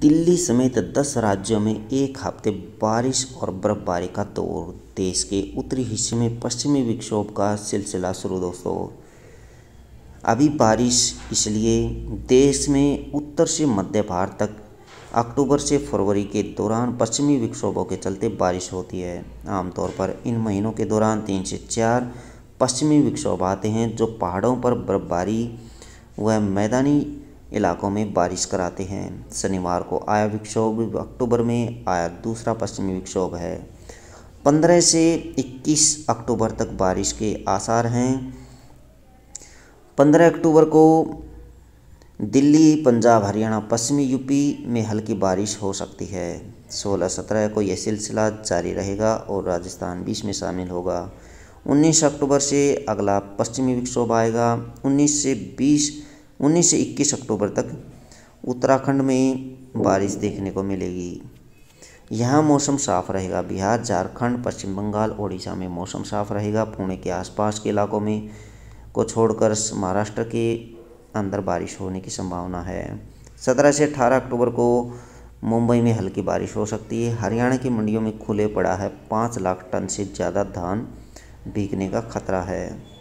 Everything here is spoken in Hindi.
दिल्ली समेत दस राज्यों में एक हफ्ते बारिश और बर्फबारी का दौर देश के उत्तरी हिस्से में पश्चिमी विक्षोभ का सिलसिला शुरू दोस्तों अभी बारिश इसलिए देश में उत्तर से मध्य भारत तक अक्टूबर से फरवरी के दौरान पश्चिमी विक्षोभों के चलते बारिश होती है आमतौर पर इन महीनों के दौरान तीन से चार पश्चिमी विक्षोभ आते हैं जो पहाड़ों पर बर्फबारी व मैदानी इलाकों में बारिश कराते हैं शनिवार को आया विक्षोभ अक्टूबर में आया दूसरा पश्चिमी विक्षोभ है 15 से 21 अक्टूबर तक बारिश के आसार हैं 15 अक्टूबर को दिल्ली पंजाब हरियाणा पश्चिमी यूपी में हल्की बारिश हो सकती है 16-17 को यह सिलसिला जारी रहेगा और राजस्थान बीच में शामिल होगा 19 अक्टूबर से अगला पश्चिमी विक्षोभ आएगा 19 से 20 19 से 21 अक्टूबर तक उत्तराखंड में बारिश देखने को मिलेगी यहाँ मौसम साफ रहेगा बिहार झारखंड पश्चिम बंगाल ओडिशा में मौसम साफ रहेगा पुणे के आसपास के इलाकों में को छोड़कर महाराष्ट्र के अंदर बारिश होने की संभावना है सत्रह से अठारह अक्टूबर को मुंबई में हल्की बारिश हो सकती है हरियाणा की मंडियों में खुले पड़ा है पाँच लाख टन से ज़्यादा धान बिकने का खतरा है